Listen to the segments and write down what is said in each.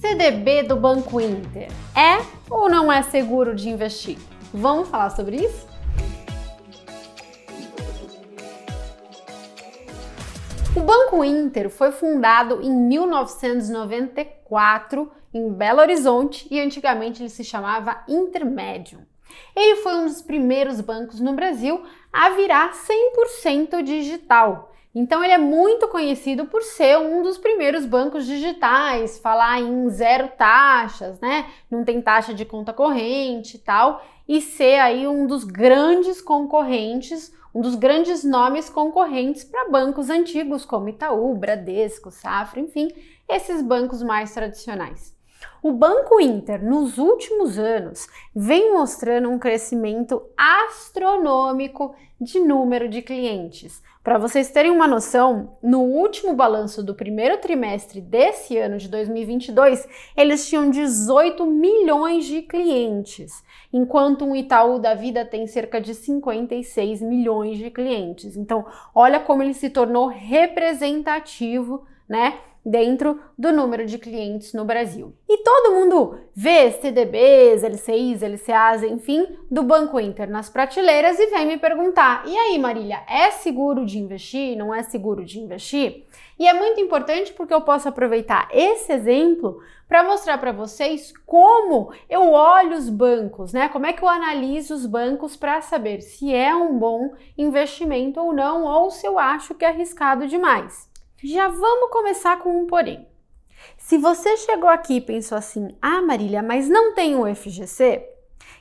CDB do Banco Inter é ou não é seguro de investir? Vamos falar sobre isso? O Banco Inter foi fundado em 1994 em Belo Horizonte e antigamente ele se chamava Intermédio. Ele foi um dos primeiros bancos no Brasil a virar 100% digital então ele é muito conhecido por ser um dos primeiros bancos digitais, falar em zero taxas, né? Não tem taxa de conta corrente e tal, e ser aí um dos grandes concorrentes, um dos grandes nomes concorrentes para bancos antigos como Itaú, Bradesco, Safra, enfim, esses bancos mais tradicionais. O Banco Inter, nos últimos anos, vem mostrando um crescimento astronômico de número de clientes. Para vocês terem uma noção, no último balanço do primeiro trimestre desse ano de 2022, eles tinham 18 milhões de clientes, enquanto um Itaú da vida tem cerca de 56 milhões de clientes. Então, olha como ele se tornou representativo, né? dentro do número de clientes no Brasil. E todo mundo vê CDBs, LCIs, LCAs, enfim, do Banco Inter nas prateleiras e vem me perguntar: e aí, Marília, é seguro de investir? Não é seguro de investir? E é muito importante porque eu posso aproveitar esse exemplo para mostrar para vocês como eu olho os bancos, né? Como é que eu analiso os bancos para saber se é um bom investimento ou não, ou se eu acho que é arriscado demais. Já vamos começar com um porém. Se você chegou aqui e pensou assim, ah Marília, mas não tem o FGC,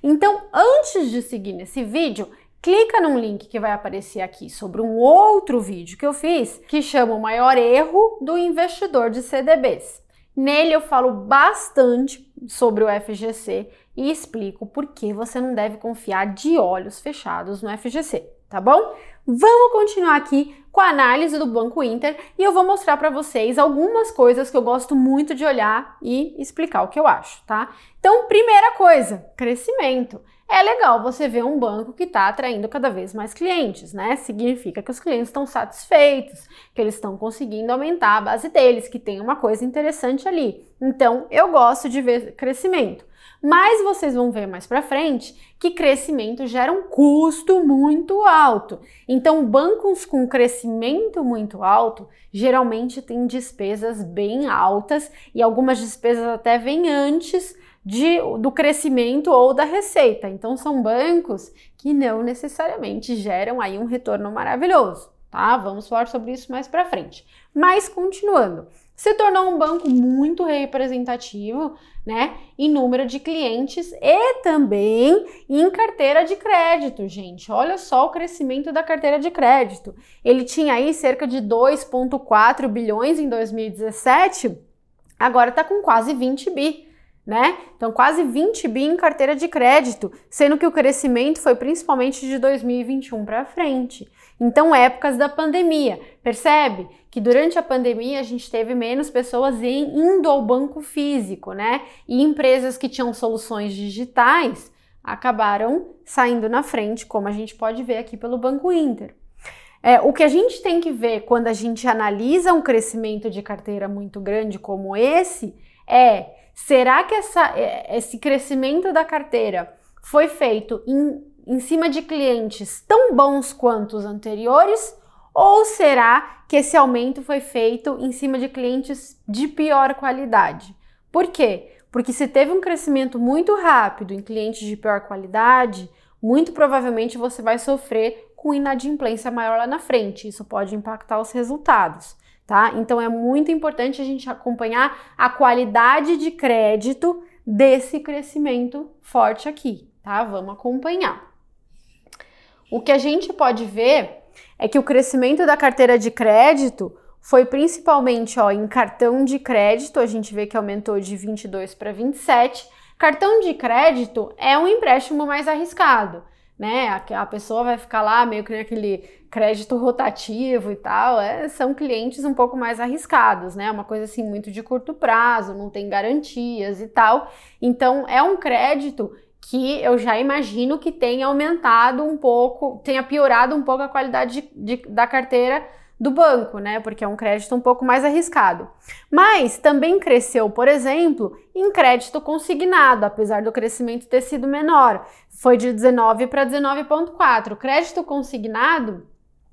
então antes de seguir nesse vídeo, clica num link que vai aparecer aqui sobre um outro vídeo que eu fiz que chama o maior erro do investidor de CDBs. Nele eu falo bastante sobre o FGC e explico por que você não deve confiar de olhos fechados no FGC tá bom? Vamos continuar aqui com a análise do Banco Inter e eu vou mostrar para vocês algumas coisas que eu gosto muito de olhar e explicar o que eu acho, tá? Então, primeira coisa, crescimento. É legal você ver um banco que está atraindo cada vez mais clientes, né? Significa que os clientes estão satisfeitos, que eles estão conseguindo aumentar a base deles, que tem uma coisa interessante ali. Então, eu gosto de ver crescimento. Mas vocês vão ver mais para frente que crescimento gera um custo muito alto. Então, bancos com crescimento muito alto geralmente têm despesas bem altas e algumas despesas até vêm antes de, do crescimento ou da receita. Então, são bancos que não necessariamente geram aí um retorno maravilhoso tá? Vamos falar sobre isso mais para frente. Mas continuando, se tornou um banco muito representativo, né, em número de clientes e também em carteira de crédito, gente. Olha só o crescimento da carteira de crédito. Ele tinha aí cerca de 2.4 bilhões em 2017, agora tá com quase 20 bi. Né? Então, quase 20 bi em carteira de crédito, sendo que o crescimento foi principalmente de 2021 para frente. Então, épocas da pandemia. Percebe que durante a pandemia a gente teve menos pessoas indo ao banco físico, né? E empresas que tinham soluções digitais acabaram saindo na frente, como a gente pode ver aqui pelo Banco Inter. É, o que a gente tem que ver quando a gente analisa um crescimento de carteira muito grande como esse é será que essa, é, esse crescimento da carteira foi feito em em cima de clientes tão bons quanto os anteriores? Ou será que esse aumento foi feito em cima de clientes de pior qualidade? Por quê? Porque se teve um crescimento muito rápido em clientes de pior qualidade, muito provavelmente você vai sofrer com inadimplência maior lá na frente. Isso pode impactar os resultados, tá? Então é muito importante a gente acompanhar a qualidade de crédito desse crescimento forte aqui, tá? Vamos acompanhar. O que a gente pode ver é que o crescimento da carteira de crédito foi principalmente ó, em cartão de crédito, a gente vê que aumentou de 22 para 27. Cartão de crédito é um empréstimo mais arriscado, né? A, a pessoa vai ficar lá meio que naquele crédito rotativo e tal. É, são clientes um pouco mais arriscados, né? Uma coisa assim muito de curto prazo, não tem garantias e tal. Então é um crédito que eu já imagino que tenha aumentado um pouco, tenha piorado um pouco a qualidade de, de, da carteira do banco, né? Porque é um crédito um pouco mais arriscado. Mas também cresceu, por exemplo, em crédito consignado, apesar do crescimento ter sido menor. Foi de 19 para 19,4. Crédito consignado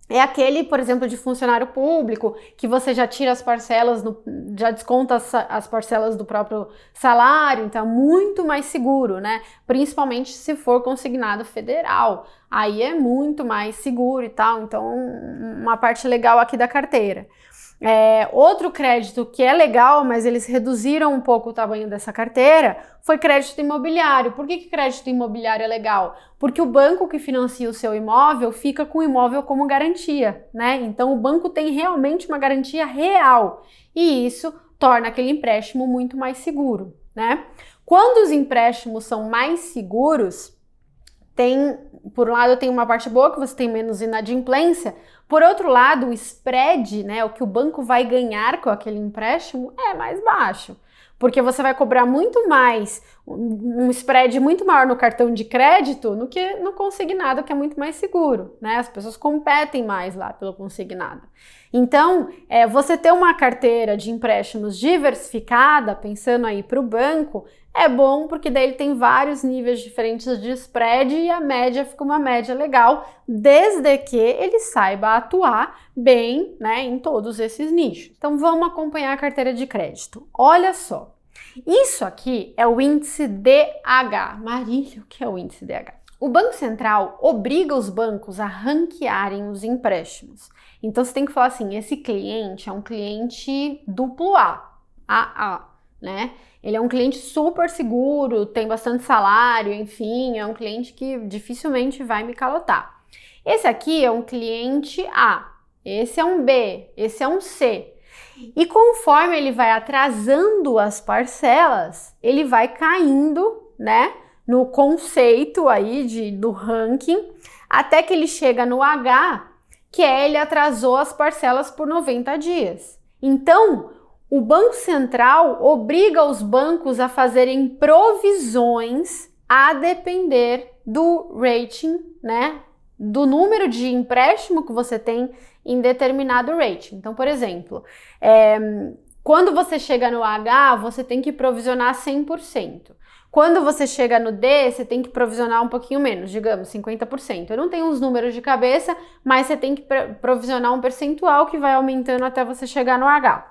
é aquele, por exemplo, de funcionário público, que você já tira as parcelas, no, já desconta as, as parcelas do próprio salário, então é muito mais seguro, né? Principalmente se for consignado federal, aí é muito mais seguro e tal, então uma parte legal aqui da carteira. É, outro crédito que é legal, mas eles reduziram um pouco o tamanho dessa carteira, foi crédito imobiliário. Por que, que crédito imobiliário é legal? Porque o banco que financia o seu imóvel fica com o imóvel como garantia, né? Então o banco tem realmente uma garantia real e isso torna aquele empréstimo muito mais seguro, né? Quando os empréstimos são mais seguros, tem, por um lado, tem uma parte boa que você tem menos inadimplência, por outro lado, o spread, né, o que o banco vai ganhar com aquele empréstimo é mais baixo, porque você vai cobrar muito mais um spread muito maior no cartão de crédito do que no consignado, que é muito mais seguro, né? As pessoas competem mais lá pelo consignado. Então, é, você ter uma carteira de empréstimos diversificada, pensando aí para o banco, é bom porque daí ele tem vários níveis diferentes de spread e a média fica uma média legal, desde que ele saiba atuar bem né, em todos esses nichos. Então vamos acompanhar a carteira de crédito. Olha só, isso aqui é o índice DH. Marília, o que é o índice DH? O Banco Central obriga os bancos a ranquearem os empréstimos. Então você tem que falar assim: esse cliente é um cliente duplo A, AA, né? Ele é um cliente super seguro, tem bastante salário, enfim, é um cliente que dificilmente vai me calotar. Esse aqui é um cliente A, esse é um B, esse é um C. E conforme ele vai atrasando as parcelas, ele vai caindo, né, no conceito aí de, do ranking, até que ele chega no H, que é ele atrasou as parcelas por 90 dias. Então, o Banco Central obriga os bancos a fazerem provisões a depender do rating, né, do número de empréstimo que você tem em determinado rating. Então, por exemplo, é, quando você chega no H, você tem que provisionar 100%. Quando você chega no D, você tem que provisionar um pouquinho menos, digamos 50%. Eu não tenho os números de cabeça, mas você tem que provisionar um percentual que vai aumentando até você chegar no H.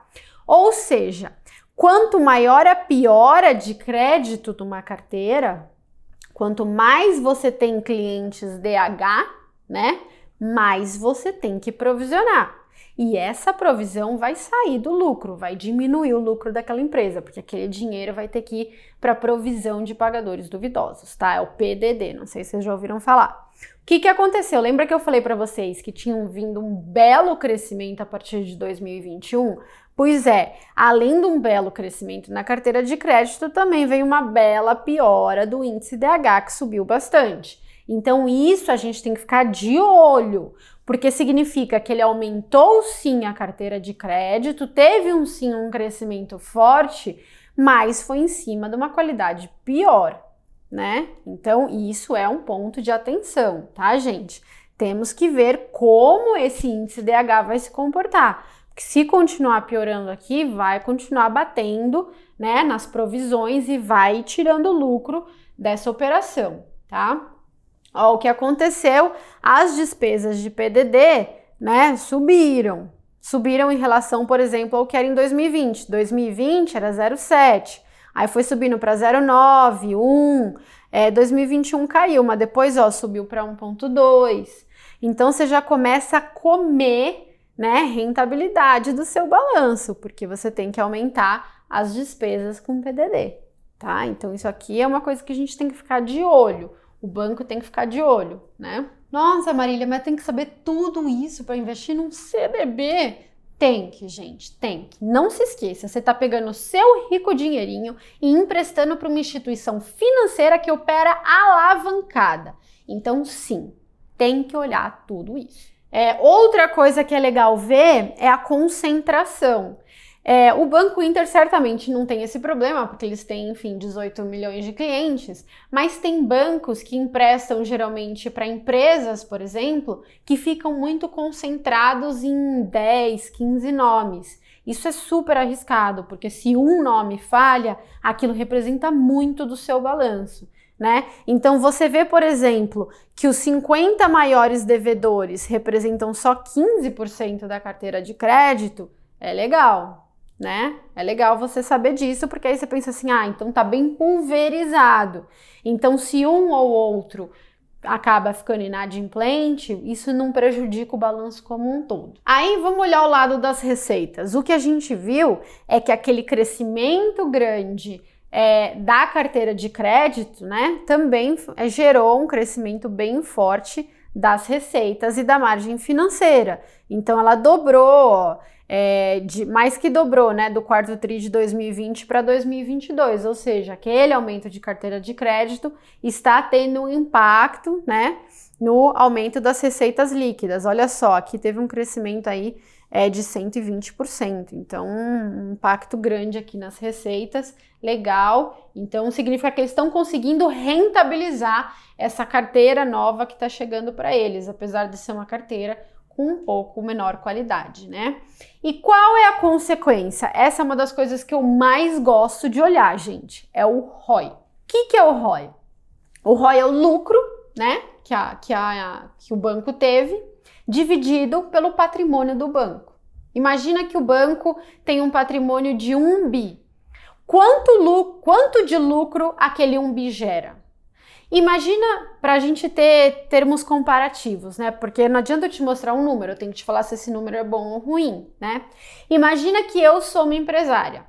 Ou seja, quanto maior a piora de crédito de uma carteira, Quanto mais você tem clientes DH, né? Mais você tem que provisionar. E essa provisão vai sair do lucro, vai diminuir o lucro daquela empresa, porque aquele dinheiro vai ter que ir para provisão de pagadores duvidosos, tá? É o PDD, não sei se vocês já ouviram falar. O que, que aconteceu? Lembra que eu falei para vocês que tinham vindo um belo crescimento a partir de 2021? Pois é, além de um belo crescimento na carteira de crédito, também veio uma bela piora do índice DH que subiu bastante. Então, isso a gente tem que ficar de olho, porque significa que ele aumentou sim a carteira de crédito, teve um sim um crescimento forte, mas foi em cima de uma qualidade pior, né? Então, isso é um ponto de atenção, tá, gente? Temos que ver como esse índice DH vai se comportar que se continuar piorando aqui, vai continuar batendo, né, nas provisões e vai tirando lucro dessa operação, tá? Ó, o que aconteceu, as despesas de PDD, né, subiram. Subiram em relação, por exemplo, ao que era em 2020. 2020 era 0,7. Aí foi subindo para 0,9, 1. É, 2021 caiu, mas depois ó, subiu para 1,2. Então você já começa a comer né, rentabilidade do seu balanço, porque você tem que aumentar as despesas com PDD, tá? Então isso aqui é uma coisa que a gente tem que ficar de olho, o banco tem que ficar de olho, né? Nossa, Marília, mas tem que saber tudo isso para investir num CDB? Tem que, gente, tem que. Não se esqueça, você está pegando o seu rico dinheirinho e emprestando para uma instituição financeira que opera alavancada. Então, sim, tem que olhar tudo isso. É, outra coisa que é legal ver é a concentração. É, o Banco Inter certamente não tem esse problema, porque eles têm, enfim, 18 milhões de clientes, mas tem bancos que emprestam geralmente para empresas, por exemplo, que ficam muito concentrados em 10, 15 nomes. Isso é super arriscado, porque se um nome falha, aquilo representa muito do seu balanço. Né? Então você vê, por exemplo, que os 50 maiores devedores representam só 15% da carteira de crédito, é legal, né? É legal você saber disso, porque aí você pensa assim: "Ah, então tá bem pulverizado". Então se um ou outro acaba ficando inadimplente, isso não prejudica o balanço como um todo. Aí vamos olhar o lado das receitas. O que a gente viu é que aquele crescimento grande é, da carteira de crédito, né, também é, gerou um crescimento bem forte das receitas e da margem financeira. Então ela dobrou, é, de, mais que dobrou, né, do quarto tri de 2020 para 2022. Ou seja, aquele aumento de carteira de crédito está tendo um impacto, né, no aumento das receitas líquidas. Olha só, aqui teve um crescimento aí é de 120%. Então, um impacto grande aqui nas receitas, legal. Então, significa que eles estão conseguindo rentabilizar essa carteira nova que está chegando para eles, apesar de ser uma carteira com um pouco menor qualidade, né? E qual é a consequência? Essa é uma das coisas que eu mais gosto de olhar, gente. É o ROI. O que, que é o ROI? O ROI é o lucro, né? Que, a, que, a, que o banco teve dividido pelo patrimônio do banco. Imagina que o banco tem um patrimônio de 1 bi. Quanto, lucro, quanto de lucro aquele 1 bi gera? Imagina para a gente ter termos comparativos, né? Porque não adianta eu te mostrar um número, eu tenho que te falar se esse número é bom ou ruim, né? Imagina que eu sou uma empresária.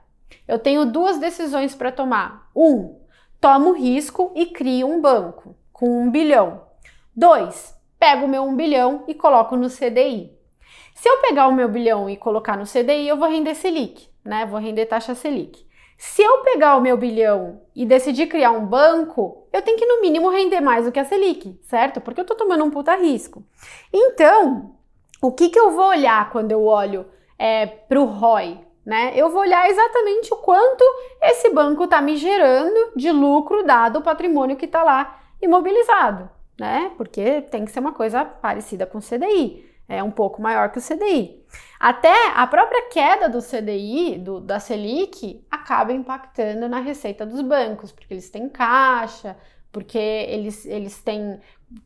Eu tenho duas decisões para tomar. Um, tomo risco e crio um banco com um bilhão. Dois, pego o meu 1 bilhão e coloco no CDI. Se eu pegar o meu bilhão e colocar no CDI, eu vou render Selic, né? Vou render taxa Selic. Se eu pegar o meu bilhão e decidir criar um banco, eu tenho que no mínimo render mais do que a Selic, certo? Porque eu estou tomando um puta risco. Então, o que, que eu vou olhar quando eu olho é, para o ROI? Né? Eu vou olhar exatamente o quanto esse banco está me gerando de lucro dado o patrimônio que está lá imobilizado né? Porque tem que ser uma coisa parecida com o CDI, é um pouco maior que o CDI. Até a própria queda do CDI, do, da Selic, acaba impactando na receita dos bancos, porque eles têm caixa, porque eles, eles têm.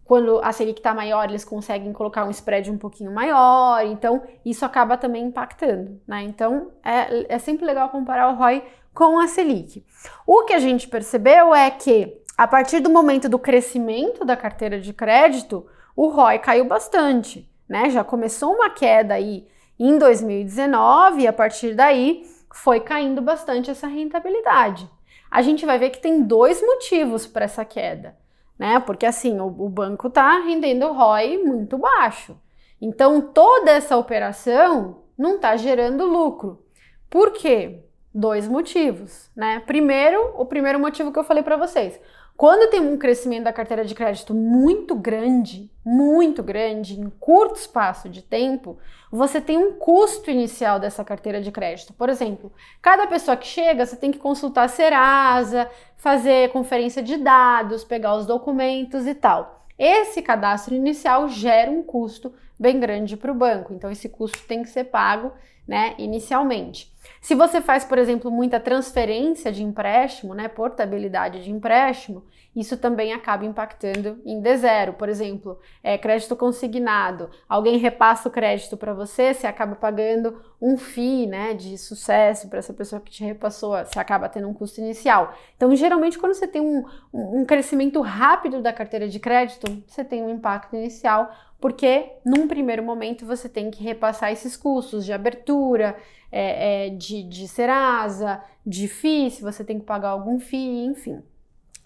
Quando a Selic está maior, eles conseguem colocar um spread um pouquinho maior, então isso acaba também impactando, né? Então é, é sempre legal comparar o ROI com a Selic. O que a gente percebeu é que a partir do momento do crescimento da carteira de crédito, o ROI caiu bastante, né? Já começou uma queda aí em 2019 e a partir daí foi caindo bastante essa rentabilidade. A gente vai ver que tem dois motivos para essa queda, né? Porque assim, o, o banco está rendendo ROI muito baixo. Então toda essa operação não está gerando lucro. Por quê? Dois motivos, né? Primeiro, o primeiro motivo que eu falei para vocês quando tem um crescimento da carteira de crédito muito grande, muito grande, em curto espaço de tempo, você tem um custo inicial dessa carteira de crédito. Por exemplo, cada pessoa que chega, você tem que consultar a Serasa, fazer conferência de dados, pegar os documentos e tal. Esse cadastro inicial gera um custo bem grande para o banco. Então, esse custo tem que ser pago né, inicialmente. Se você faz, por exemplo, muita transferência de empréstimo, né, portabilidade de empréstimo, isso também acaba impactando em D0. Por exemplo, é, crédito consignado, alguém repassa o crédito para você, você acaba pagando um FII né, de sucesso para essa pessoa que te repassou, você acaba tendo um custo inicial. Então, geralmente, quando você tem um, um crescimento rápido da carteira de crédito, você tem um impacto inicial porque num primeiro momento você tem que repassar esses custos de abertura, é, é, de, de Serasa, de FII, se você tem que pagar algum FII, enfim.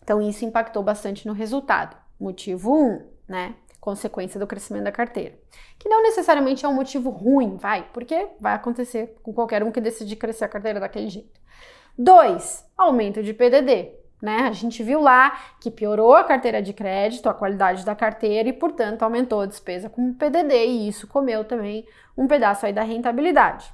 Então isso impactou bastante no resultado. Motivo 1, um, né? Consequência do crescimento da carteira. Que não necessariamente é um motivo ruim, vai, porque vai acontecer com qualquer um que decidir crescer a carteira daquele jeito. 2. Aumento de PDD. Né? A gente viu lá que piorou a carteira de crédito, a qualidade da carteira e, portanto, aumentou a despesa com o PDD e isso comeu também um pedaço aí da rentabilidade.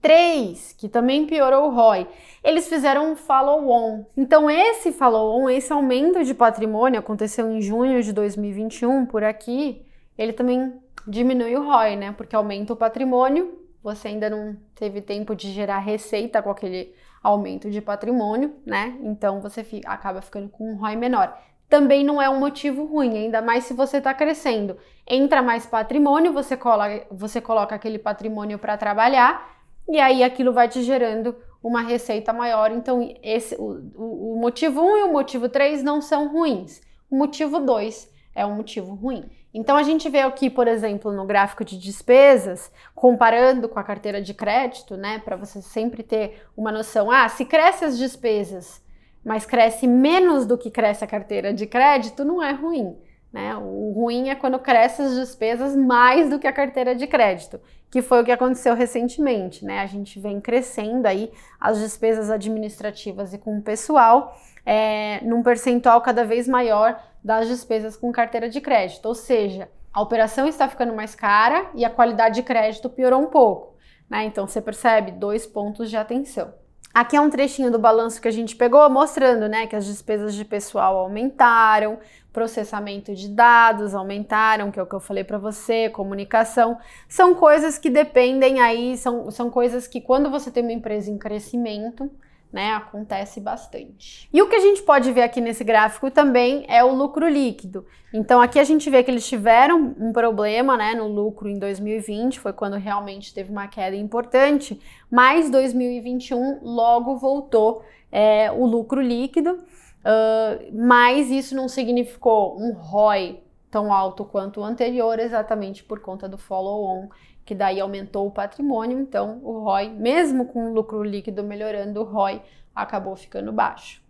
três que também piorou o ROI, eles fizeram um follow-on. Então, esse follow-on, esse aumento de patrimônio, aconteceu em junho de 2021, por aqui, ele também diminui o ROI, né? Porque aumenta o patrimônio, você ainda não teve tempo de gerar receita com aquele aumento de patrimônio, né? Então você fica, acaba ficando com um ROI menor. Também não é um motivo ruim, ainda mais se você está crescendo. Entra mais patrimônio, você coloca, você coloca aquele patrimônio para trabalhar e aí aquilo vai te gerando uma receita maior. Então, esse, o, o, o motivo 1 um e o motivo 3 não são ruins. O motivo 2 é um motivo ruim. Então a gente vê aqui, por exemplo, no gráfico de despesas, comparando com a carteira de crédito, né, para você sempre ter uma noção, ah, se cresce as despesas, mas cresce menos do que cresce a carteira de crédito, não é ruim, né? O ruim é quando cresce as despesas mais do que a carteira de crédito, que foi o que aconteceu recentemente, né? A gente vem crescendo aí as despesas administrativas e com o pessoal, é, num percentual cada vez maior das despesas com carteira de crédito. Ou seja, a operação está ficando mais cara e a qualidade de crédito piorou um pouco. Né? Então você percebe dois pontos de atenção. Aqui é um trechinho do balanço que a gente pegou, mostrando né, que as despesas de pessoal aumentaram, processamento de dados aumentaram, que é o que eu falei para você, comunicação. São coisas que dependem aí, são, são coisas que quando você tem uma empresa em crescimento, né? Acontece bastante. E o que a gente pode ver aqui nesse gráfico também é o lucro líquido. Então aqui a gente vê que eles tiveram um problema, né, no lucro em 2020, foi quando realmente teve uma queda importante, mas 2021 logo voltou é, o lucro líquido. Uh, mas isso não significou um ROI tão alto quanto o anterior, exatamente por conta do follow-on que daí aumentou o patrimônio, então o ROI, mesmo com o lucro líquido melhorando, o ROI acabou ficando baixo.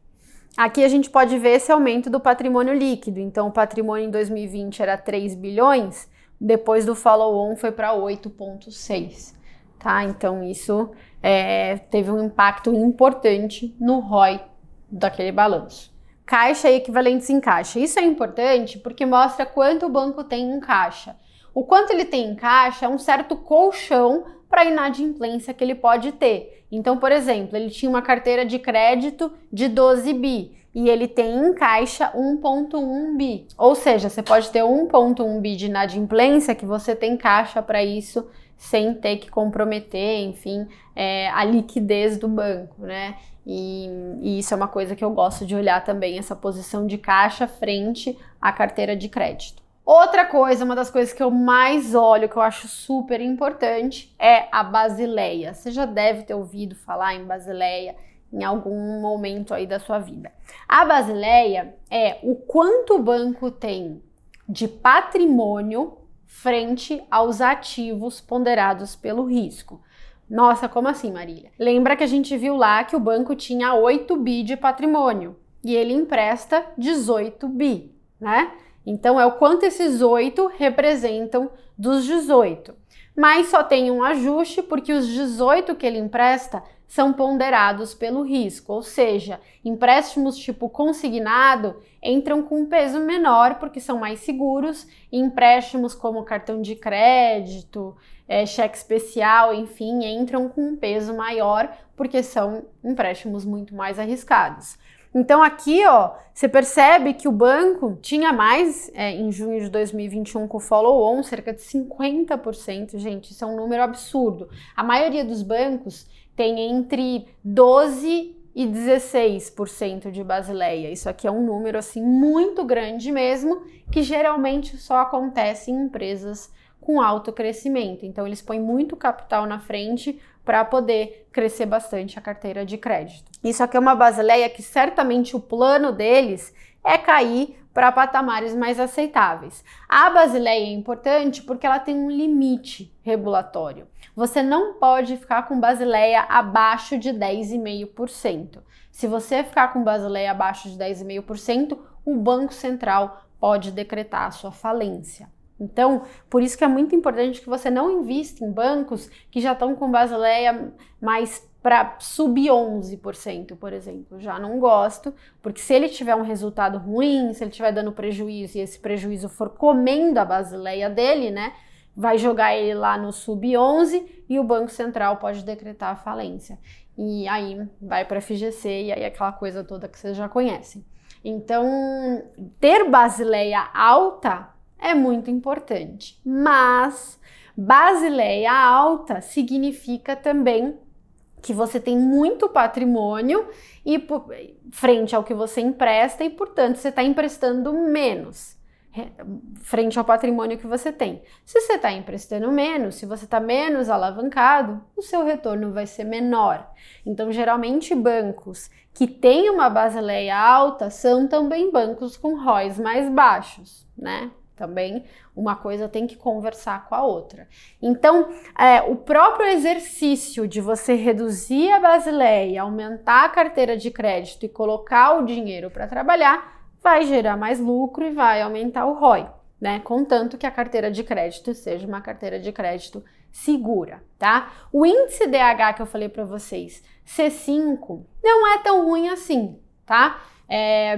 Aqui a gente pode ver esse aumento do patrimônio líquido. Então o patrimônio em 2020 era 3 bilhões, depois do follow-on foi para 8.6, tá? Então isso é, teve um impacto importante no ROI daquele balanço. Caixa e equivalentes em caixa. Isso é importante porque mostra quanto o banco tem em caixa o quanto ele tem em caixa é um certo colchão para a inadimplência que ele pode ter. Então, por exemplo, ele tinha uma carteira de crédito de 12 bi e ele tem em caixa 1.1 bi. Ou seja, você pode ter 1.1 bi de inadimplência que você tem caixa para isso sem ter que comprometer, enfim, é, a liquidez do banco, né? E, e isso é uma coisa que eu gosto de olhar também, essa posição de caixa frente à carteira de crédito. Outra coisa, uma das coisas que eu mais olho, que eu acho super importante, é a basileia. Você já deve ter ouvido falar em basileia em algum momento aí da sua vida. A basileia é o quanto o banco tem de patrimônio frente aos ativos ponderados pelo risco. Nossa, como assim, Marília? Lembra que a gente viu lá que o banco tinha 8 bi de patrimônio e ele empresta 18 bi, né? Então, é o quanto esses 8 representam dos 18. Mas só tem um ajuste, porque os 18 que ele empresta são ponderados pelo risco, ou seja, empréstimos tipo consignado entram com um peso menor porque são mais seguros, e empréstimos como cartão de crédito, é, cheque especial, enfim, entram com um peso maior porque são empréstimos muito mais arriscados. Então aqui, ó, você percebe que o banco tinha mais é, em junho de 2021 com o follow-on, cerca de 50%, gente, isso é um número absurdo. A maioria dos bancos tem entre 12 e 16% de basileia. Isso aqui é um número assim muito grande mesmo, que geralmente só acontece em empresas com alto crescimento. Então eles põem muito capital na frente para poder crescer bastante a carteira de crédito. Isso aqui é uma basileia que certamente o plano deles é cair para patamares mais aceitáveis. A Basileia é importante porque ela tem um limite regulatório. Você não pode ficar com Basileia abaixo de 10,5%. Se você ficar com Basileia abaixo de 10,5%, o Banco Central pode decretar a sua falência. Então, por isso que é muito importante que você não invista em bancos que já estão com Basileia mais para subir 11%, por exemplo. Já não gosto, porque se ele tiver um resultado ruim, se ele estiver dando prejuízo e esse prejuízo for comendo a Basileia dele, né? Vai jogar ele lá no sub 11 e o Banco Central pode decretar a falência. E aí vai para a FGC e aí aquela coisa toda que vocês já conhecem. Então, ter Basileia alta é muito importante. Mas Basileia alta significa também que você tem muito patrimônio e por, frente ao que você empresta e, portanto, você está emprestando menos frente ao patrimônio que você tem. Se você está emprestando menos, se você está menos alavancado, o seu retorno vai ser menor. Então, geralmente, bancos que têm uma basileia alta são também bancos com ROIs mais baixos, né? Também uma coisa tem que conversar com a outra. Então, é, o próprio exercício de você reduzir a Basileia, aumentar a carteira de crédito e colocar o dinheiro para trabalhar, vai gerar mais lucro e vai aumentar o ROI, né? Contanto que a carteira de crédito seja uma carteira de crédito segura, tá? O índice DH que eu falei para vocês, C5, não é tão ruim assim, tá? é,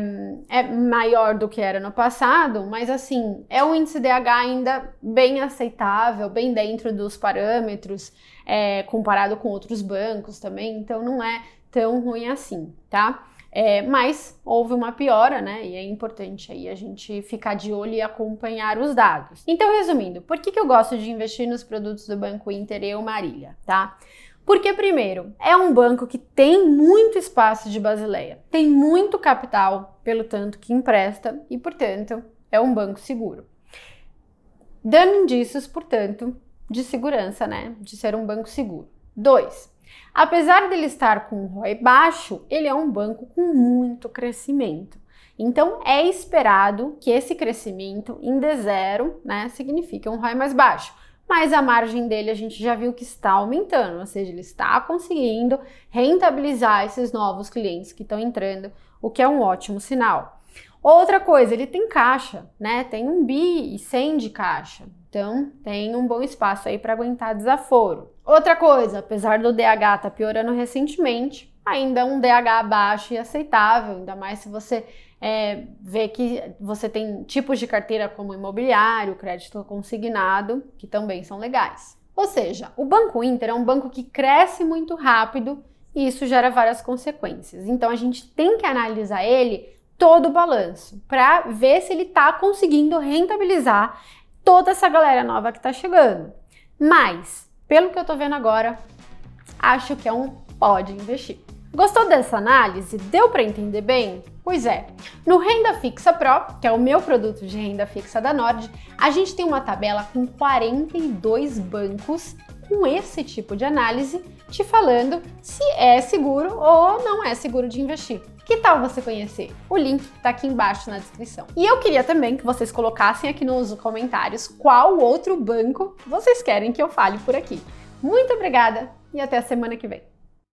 é maior do que era no passado, mas assim, é um índice DH ainda bem aceitável, bem dentro dos parâmetros, é, comparado com outros bancos também, então não é tão ruim assim, tá? É, mas houve uma piora, né? E é importante aí a gente ficar de olho e acompanhar os dados. Então, resumindo, por que, que eu gosto de investir nos produtos do Banco Inter e o Marília, tá? Porque, primeiro, é um banco que tem muito espaço de Basileia, tem muito capital, pelo tanto que empresta, e, portanto, é um banco seguro. Dando indícios, portanto, de segurança, né? De ser um banco seguro. Dois, apesar dele estar com um ROI baixo, ele é um banco com muito crescimento. Então é esperado que esse crescimento em D0 né, signifique um ROI mais baixo mas a margem dele a gente já viu que está aumentando, ou seja, ele está conseguindo rentabilizar esses novos clientes que estão entrando, o que é um ótimo sinal. Outra coisa, ele tem caixa, né? Tem um bi e 100 de caixa. Então, tem um bom espaço aí para aguentar desaforo. Outra coisa, apesar do DH estar tá piorando recentemente, ainda é um DH baixo e aceitável, ainda mais se você é, ver que você tem tipos de carteira como imobiliário, crédito consignado, que também são legais. Ou seja, o Banco Inter é um banco que cresce muito rápido e isso gera várias consequências. Então a gente tem que analisar ele todo o balanço para ver se ele está conseguindo rentabilizar toda essa galera nova que está chegando. Mas, pelo que eu estou vendo agora, acho que é um pode investir. Gostou dessa análise? Deu para entender bem? Pois é. No Renda Fixa Pro, que é o meu produto de renda fixa da Nord, a gente tem uma tabela com 42 bancos com esse tipo de análise, te falando se é seguro ou não é seguro de investir. Que tal você conhecer? O link está aqui embaixo na descrição. E eu queria também que vocês colocassem aqui nos comentários qual outro banco vocês querem que eu fale por aqui. Muito obrigada e até a semana que vem.